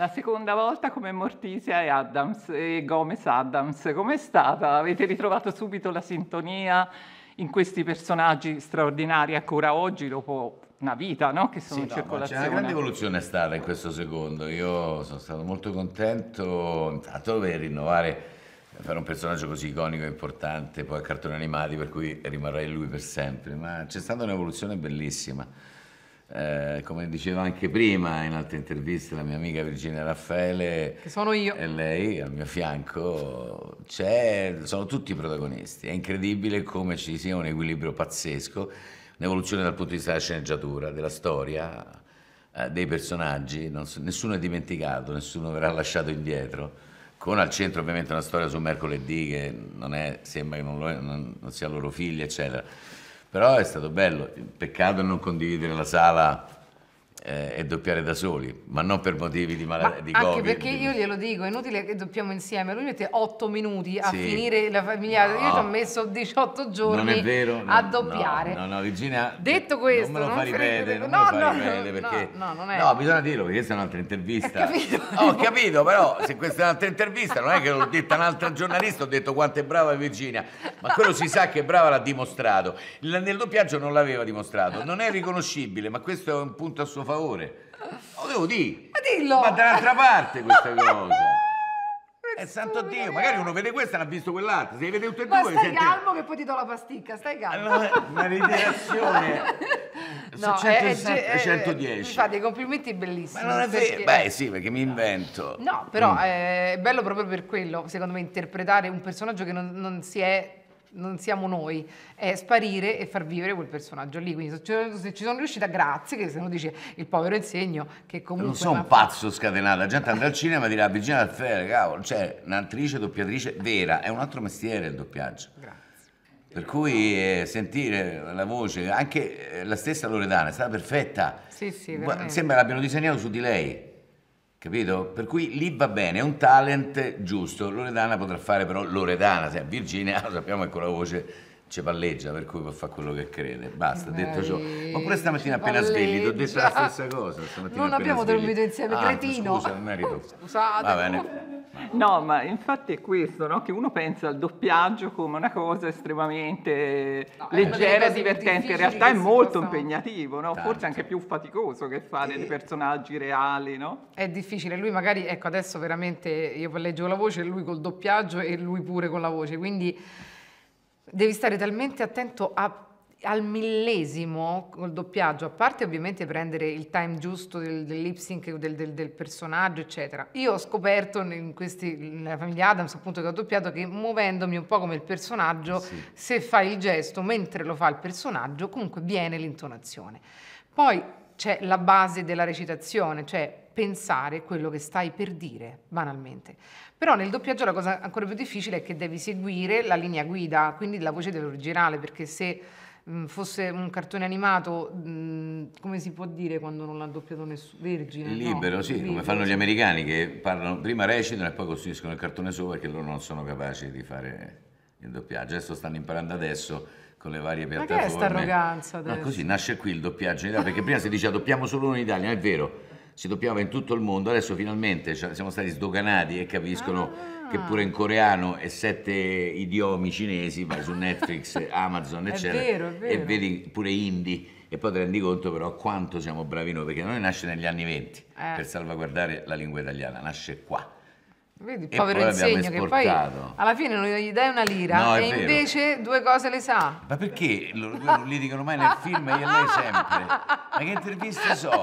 La seconda volta come Mortisia e Adams e Gomez Adams, com'è stata? Avete ritrovato subito la sintonia in questi personaggi straordinari ancora oggi dopo una vita no? che sono sì, in no, circolazione. C'è una grande evoluzione è stata in questo secondo, io sono stato molto contento intanto per rinnovare, per un personaggio così iconico e importante, poi a cartoni animati per cui rimarrà lui per sempre, ma c'è stata un'evoluzione bellissima eh, come dicevo anche prima in altre interviste, la mia amica Virginia Raffaele che sono io. e lei al mio fianco sono tutti protagonisti. È incredibile come ci sia un equilibrio pazzesco, un'evoluzione dal punto di vista della sceneggiatura, della storia, eh, dei personaggi. So, nessuno è dimenticato, nessuno verrà lasciato indietro. Con al centro ovviamente una storia su mercoledì che non è, sembra che non, lo, non, non sia loro figli, eccetera però è stato bello, peccato non condividere la sala eh, e doppiare da soli, ma non per motivi di, mal- Anche COVID, perché io glielo dico, è inutile che doppiamo insieme. Lui mette 8 minuti a sì. finire la famiglia, no. io ci ho messo 18 giorni vero, a no, doppiare. No, no, Virginia, detto questo, non me lo fa ripetere, non no, me lo fa ripetere perché no, non è. No, bisogna dirlo, perché questa è un'altra intervista. Ho capito? Oh, capito, però se questa è un'altra intervista, non è che l'ho detta un'altra giornalista, ho detto quanto è brava Virginia, ma quello si sa che brava l'ha dimostrato. Nel doppiaggio non l'aveva dimostrato, non è riconoscibile, ma questo è un punto a suo favore favore. Lo devo dire. Ma dillo! Ma dall'altra parte questa cosa. E eh, santo Dio, magari uno vede questa e l'ha visto quell'altra. Se ne vede tutte e Ma due. stai senti- calmo che poi ti do la pasticca, stai calmo. una reiterazione. Sono eh, 107, eh, eh, 110. Mi fa dei complimenti bellissimi. Ma non è vero. perché- Beh, sì, perché mi invento. No, però mm. eh, è bello proprio per quello, secondo me, interpretare un personaggio che non, non si è non siamo noi, è sparire e far vivere quel personaggio lì. Quindi se ci sono riuscita, grazie, che se no dice il povero insegno che comunque... Non sono un pazzo scatenato, la gente andrà al cinema e dirà avvicina Alfere, fere, cavolo, cioè un'attrice, doppiatrice vera, è un altro mestiere il doppiaggio. Grazie. Per cui eh, sentire la voce, anche eh, la stessa Loredana, è stata perfetta. Sì, sì, veramente. Sembra l'abbiano disegnato su di lei Capito? Per cui lì va bene, è un talent giusto. Loredana potrà fare però Loredana, Virginia lo sappiamo è con la voce ci palleggia, per cui può fare quello che crede. Basta, detto ciò. Ma pure stamattina appena svegli, ti ho detto la stessa cosa. Non abbiamo svegli. dormito insieme, ah, cretino. Scusa, merito. Scusate. Va bene. No, ma infatti è questo, no? che uno pensa al doppiaggio come una cosa estremamente no, leggera e divertente, in realtà è molto possa... impegnativo, no? forse anche più faticoso che fare e... dei eh. personaggi reali. È difficile, lui magari, ecco adesso veramente io leggo la voce, lui col doppiaggio e lui pure con la voce, quindi devi stare talmente attento a, al millesimo col doppiaggio, a parte ovviamente prendere il time giusto del, del sync del, del, del, personaggio, eccetera. Io ho scoperto in questi, nella famiglia Adams, appunto che ho doppiato, che muovendomi un po' come il personaggio, sì. se fai il gesto mentre lo fa il personaggio, comunque viene l'intonazione. Poi c'è la base della recitazione, cioè pensare quello che stai per dire, banalmente. Però nel doppiaggio la cosa ancora più difficile è che devi seguire la linea guida, quindi la voce dell'originale, perché se fosse un cartone animato, come si può dire quando non l'ha doppiato nessuno? Vergine? Libero, no? sì, Libero. come fanno gli americani che parlano, prima recitano e poi costruiscono il cartone sopra perché loro non sono capaci di fare il doppiaggio. Adesso stanno imparando adesso con le varie piattaforme. Ma che è questa arroganza adesso? No, così nasce qui il doppiaggio in Italia, perché prima si diceva doppiamo solo in Italia, è vero si doppiava in tutto il mondo, adesso finalmente siamo stati sdoganati e capiscono ah. che pure in coreano e sette idiomi cinesi, vai su Netflix, Amazon, eccetera, è vero, è vero. e vedi pure indie. E poi ti rendi conto però quanto siamo bravi noi, perché noi nasce negli anni 20 eh. per salvaguardare la lingua italiana, nasce qua Vedi, il povero insegno che poi alla fine non gli dai una lira no, e invece due cose le sa. Ma perché lo, lo litigano mai nel film e lei sempre? Ma che interviste so?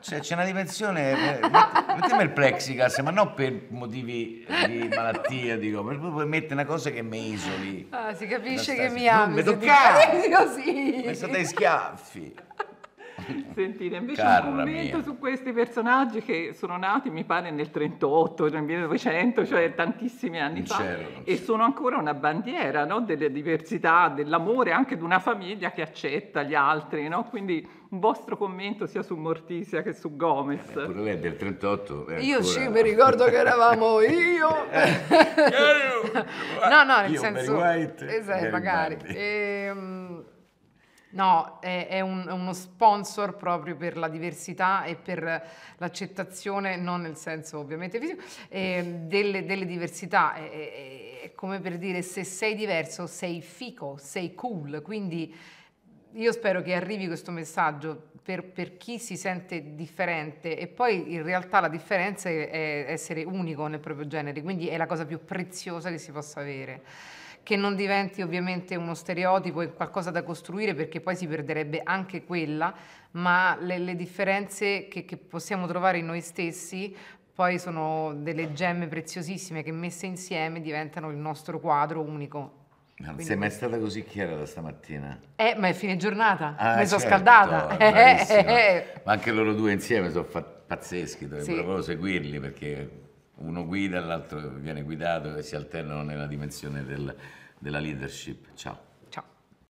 Cioè c'è una dimensione, eh, mettiamo il plexiglass, ma non per motivi di malattia, dico, per mettere una cosa che mi isoli. Ah, si capisce che mi ami. Non mi toccare! Così. Mi state schiaffi. sentire invece Carra un commento mia. su questi personaggi che sono nati, mi pare, nel 38, nel 1900, cioè tantissimi anni fa, certo, e sono ancora una bandiera no? delle diversità, dell'amore anche di una famiglia che accetta gli altri, no? Quindi un vostro commento sia su Mortisia che su Gomez. Eh, pure lei del 38. Ancora... Io sì, mi ricordo che eravamo io. Eh, no, no, nel io senso... White, esatto, magari. No, è, è, un, è, uno sponsor proprio per la diversità e per l'accettazione, non nel senso ovviamente fisico, eh, delle, delle, diversità. È, è come per dire se sei diverso sei fico, sei cool, quindi io spero che arrivi questo messaggio per, per, chi si sente differente e poi in realtà la differenza è essere unico nel proprio genere, quindi è la cosa più preziosa che si possa avere che non diventi ovviamente uno stereotipo e qualcosa da costruire perché poi si perderebbe anche quella, ma le, le differenze che, che possiamo trovare in noi stessi poi sono delle gemme preziosissime che messe insieme diventano il nostro quadro unico. Non Quindi... sei mai stata così chiara da stamattina? Eh, ma è fine giornata, ah, mi certo, sono scaldata. Eh, eh, eh. Ma anche loro due insieme sono pazzeschi, dovrebbero sì. seguirli perché uno guida, l'altro viene guidato e si alternano nella dimensione del, della leadership. Ciao.